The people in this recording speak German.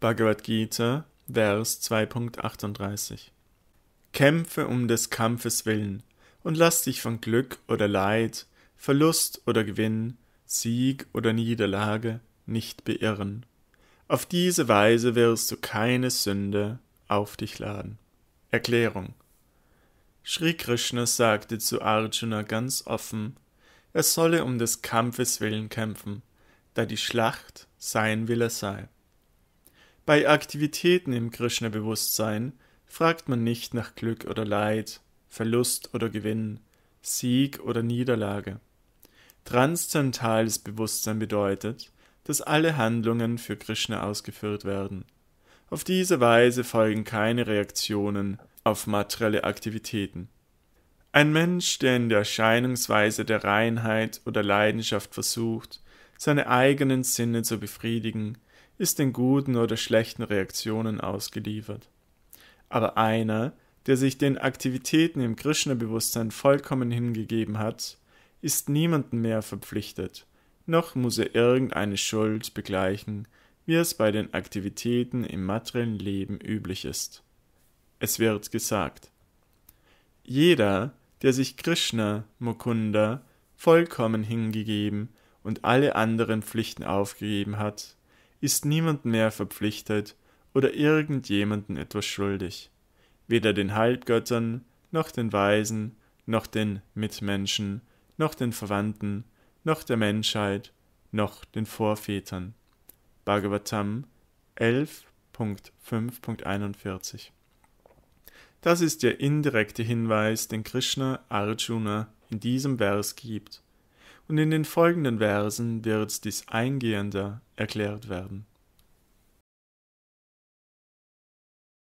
Bhagavad Gita, Vers 2.38 Kämpfe um des Kampfes willen und lass dich von Glück oder Leid, Verlust oder Gewinn, Sieg oder Niederlage nicht beirren. Auf diese Weise wirst du keine Sünde auf dich laden. Erklärung Sri Krishna sagte zu Arjuna ganz offen, er solle um des Kampfes willen kämpfen, da die Schlacht sein Wille sei. Bei Aktivitäten im Krishna-Bewusstsein fragt man nicht nach Glück oder Leid, Verlust oder Gewinn, Sieg oder Niederlage. Transzendentales Bewusstsein bedeutet, dass alle Handlungen für Krishna ausgeführt werden. Auf diese Weise folgen keine Reaktionen auf materielle Aktivitäten. Ein Mensch, der in der Erscheinungsweise der Reinheit oder Leidenschaft versucht, seine eigenen Sinne zu befriedigen, ist den guten oder schlechten Reaktionen ausgeliefert. Aber einer, der sich den Aktivitäten im Krishna-Bewusstsein vollkommen hingegeben hat, ist niemanden mehr verpflichtet, noch muss er irgendeine Schuld begleichen, wie es bei den Aktivitäten im materiellen Leben üblich ist. Es wird gesagt, jeder, der sich Krishna, Mukunda, vollkommen hingegeben und alle anderen Pflichten aufgegeben hat, ist niemand mehr verpflichtet oder irgendjemanden etwas schuldig, weder den Halbgöttern, noch den Weisen, noch den Mitmenschen, noch den Verwandten, noch der Menschheit, noch den Vorvätern. Bhagavatam 11.5.41 Das ist der indirekte Hinweis, den Krishna Arjuna in diesem Vers gibt und in den folgenden Versen wird dies eingehender erklärt werden